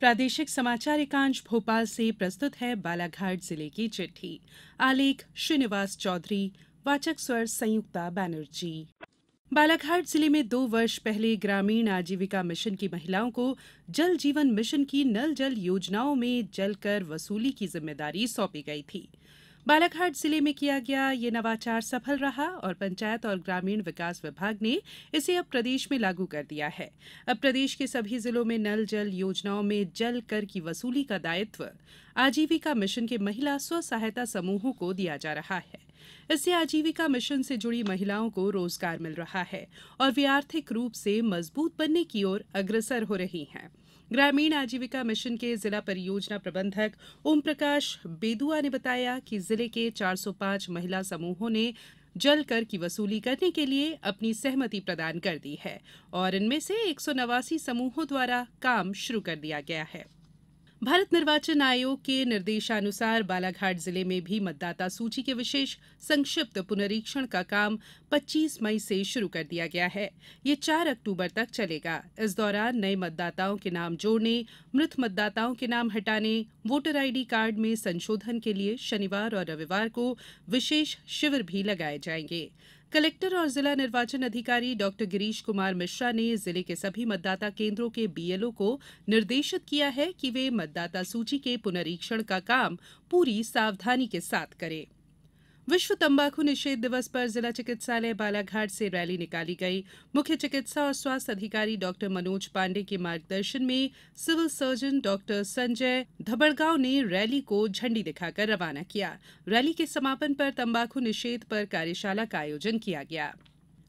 प्रादेशिक समाचार एकांश भोपाल से प्रस्तुत है बालाघाट जिले की चिट्ठी आलेख श्रीनिवास चौधरी वाचक स्वर संयुक्ता बैनर्जी बालाघाट जिले में दो वर्ष पहले ग्रामीण आजीविका मिशन की महिलाओं को जल जीवन मिशन की नल जल योजनाओं में जल कर वसूली की जिम्मेदारी सौंपी गई थी बालाघाट जिले में किया गया यह नवाचार सफल रहा और पंचायत और ग्रामीण विकास विभाग ने इसे अब प्रदेश में लागू कर दिया है अब प्रदेश के सभी जिलों में नल जल योजनाओं में जल कर की वसूली का दायित्व आजीविका मिशन के महिला स्व सहायता समूहों को दिया जा रहा है इससे आजीविका मिशन से जुड़ी महिलाओं को रोजगार मिल रहा है और वे आर्थिक रूप से मजबूत बनने की ओर अग्रसर हो रही हैं ग्रामीण आजीविका मिशन के जिला परियोजना प्रबंधक ओमप्रकाश बेदुआ ने बताया कि जिले के 405 महिला समूहों ने जल कर की वसूली करने के लिए अपनी सहमति प्रदान कर दी है और इनमें से एक समूहों द्वारा काम शुरू कर दिया गया है भारत निर्वाचन आयोग के निर्देशानुसार बालाघाट जिले में भी मतदाता सूची के विशेष संक्षिप्त पुनरीक्षण का काम पच्चीस मई से शुरू कर दिया गया है ये चार अक्टूबर तक चलेगा इस दौरान नए मतदाताओं के नाम जोड़ने मृत मतदाताओं के नाम हटाने वोटर आईडी कार्ड में संशोधन के लिए शनिवार और रविवार को विशेष शिविर भी लगाए जाएंगे कलेक्टर और जिला निर्वाचन अधिकारी डॉ गिरीश कुमार मिश्रा ने जिले के सभी मतदाता केन्द्रों के बीएलओ को निर्देशित किया है कि वे मतदाता सूची के पुनरीक्षण का काम पूरी सावधानी के साथ करें विश्व तंबाकू निषेध दिवस पर जिला चिकित्सालय बालाघाट से रैली निकाली गई मुख्य चिकित्सा और स्वास्थ्य अधिकारी डॉ मनोज पांडे के मार्गदर्शन में सिविल सर्जन डॉ संजय धबड़गांव ने रैली को झंडी दिखाकर रवाना किया रैली के समापन पर तंबाकू निषेध पर कार्यशाला का आयोजन किया गया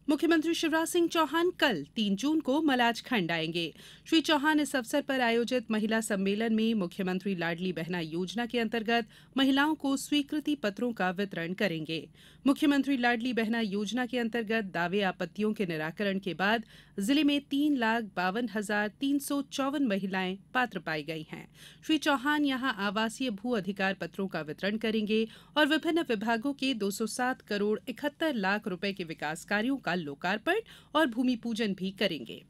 मुख्यमंत्री शिवराज सिंह चौहान कल तीन जून को मलाजखंड आएंगे श्री चौहान इस अवसर पर आयोजित महिला सम्मेलन में मुख्यमंत्री लाडली बहना योजना के अंतर्गत महिलाओं को स्वीकृति पत्रों का वितरण करेंगे मुख्यमंत्री लाडली बहना योजना के अंतर्गत दावे आपत्तियों के निराकरण के बाद जिले में तीन लाख बावन हजार तीन सौ चौवन महिलाएं पात्र पाई गई हैं श्री चौहान यहां आवासीय भू अधिकार पत्रों का वितरण करेंगे और विभिन्न विभागों के 207 करोड़ इकहत्तर लाख रुपए के विकास कार्यों का लोकार्पण और भूमि पूजन भी करेंगे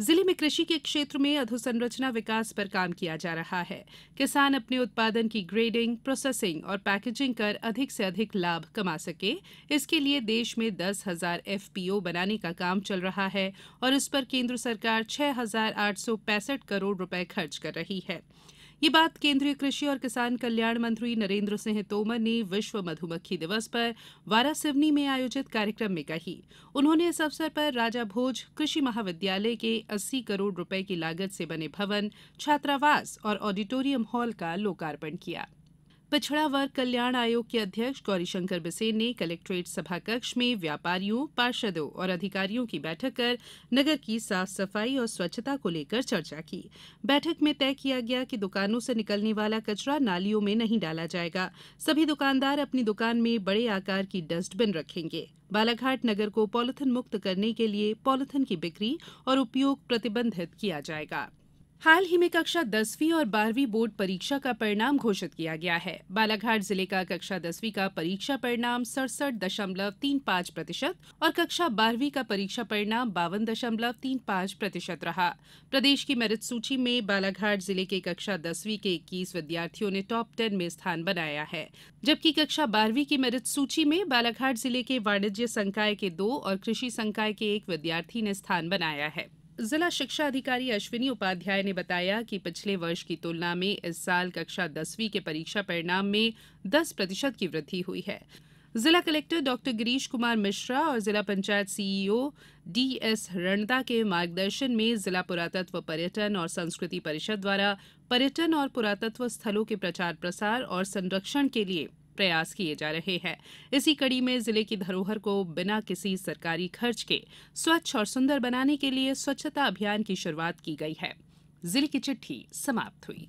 जिले में कृषि के क्षेत्र में अधोसंरचना विकास पर काम किया जा रहा है किसान अपने उत्पादन की ग्रेडिंग प्रोसेसिंग और पैकेजिंग कर अधिक से अधिक लाभ कमा सके इसके लिए देश में दस हजार एफपीओ बनाने का काम चल रहा है और इस पर केंद्र सरकार छह हजार आठ सौ पैंसठ करोड़ रुपए खर्च कर रही है ये बात केन्द्रीय कृषि और किसान कल्याण मंत्री नरेन्द्र सिंह तोमर ने विश्व मधुमक्खी दिवस पर वारासिवनी में आयोजित कार्यक्रम में कही उन्होंने इस अवसर पर राजा भोज कृषि महाविद्यालय के अस्सी करोड़ रुपए की लागत से बने भवन छात्रावास और ऑडिटोरियम हॉल का लोकार्पण किया पिछड़ा वर्ग कल्याण आयोग के अध्यक्ष गौरीशंकर बिसेन ने कलेक्ट्रेट सभाकक्ष में व्यापारियों पार्षदों और अधिकारियों की बैठक कर नगर की साफ सफाई और स्वच्छता को लेकर चर्चा की बैठक में तय किया गया कि दुकानों से निकलने वाला कचरा नालियों में नहीं डाला जाएगा सभी दुकानदार अपनी दुकान में बड़े आकार की डस्टबिन रखेंगे बालाघाट नगर को पॉलिथिन मुक्त करने के लिए पॉलिथिन की बिक्री और उपयोग प्रतिबंधित किया जाएगा हाल ही में कक्षा दसवीं और बारहवीं बोर्ड परीक्षा का परिणाम घोषित किया गया है बालाघाट जिले का कक्षा दसवीं का परीक्षा परिणाम सड़सठ दशमलव तीन पाँच प्रतिशत और कक्षा बारहवीं का परीक्षा परिणाम बावन दशमलव तीन पाँच प्रतिशत रहा प्रदेश की मेरिट सूची में बालाघाट जिले के कक्षा दसवीं के इक्कीस विद्यार्थियों ने टॉप टेन में स्थान बनाया है जबकि कक्षा बारहवीं की मेरिट सूची में बालाघाट जिले के वाणिज्य संकाय के दो और कृषि संकाय के एक विद्यार्थी ने स्थान बनाया है जिला शिक्षा अधिकारी अश्विनी उपाध्याय ने बताया कि पिछले वर्ष की तुलना में इस साल कक्षा दसवीं के परीक्षा परिणाम में दस प्रतिशत की वृद्धि हुई है जिला कलेक्टर डॉक्टर गिरीश कुमार मिश्रा और जिला पंचायत सीईओ डीएस रणदा के मार्गदर्शन में जिला पुरातत्व पर्यटन और संस्कृति परिषद द्वारा पर्यटन और पुरातत्व स्थलों के प्रचार प्रसार और संरक्षण के लिए प्रयास किए जा रहे हैं इसी कड़ी में जिले की धरोहर को बिना किसी सरकारी खर्च के स्वच्छ और सुंदर बनाने के लिए स्वच्छता अभियान की शुरुआत की गई है जिले की चिट्ठी समाप्त हुई